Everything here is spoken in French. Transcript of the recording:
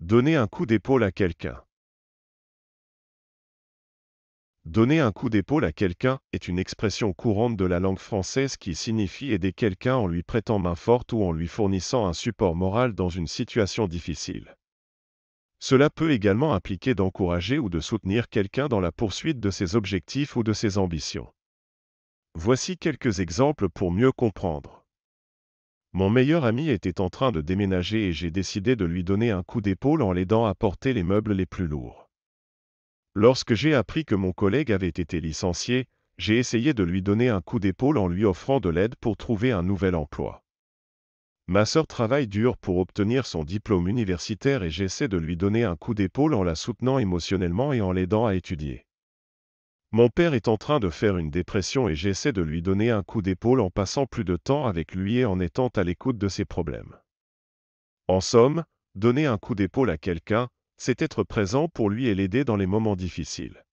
Donner un coup d'épaule à quelqu'un. Donner un coup d'épaule à quelqu'un est une expression courante de la langue française qui signifie aider quelqu'un en lui prêtant main forte ou en lui fournissant un support moral dans une situation difficile. Cela peut également impliquer d'encourager ou de soutenir quelqu'un dans la poursuite de ses objectifs ou de ses ambitions. Voici quelques exemples pour mieux comprendre. Mon meilleur ami était en train de déménager et j'ai décidé de lui donner un coup d'épaule en l'aidant à porter les meubles les plus lourds. Lorsque j'ai appris que mon collègue avait été licencié, j'ai essayé de lui donner un coup d'épaule en lui offrant de l'aide pour trouver un nouvel emploi. Ma sœur travaille dur pour obtenir son diplôme universitaire et j'essaie de lui donner un coup d'épaule en la soutenant émotionnellement et en l'aidant à étudier. Mon père est en train de faire une dépression et j'essaie de lui donner un coup d'épaule en passant plus de temps avec lui et en étant à l'écoute de ses problèmes. En somme, donner un coup d'épaule à quelqu'un, c'est être présent pour lui et l'aider dans les moments difficiles.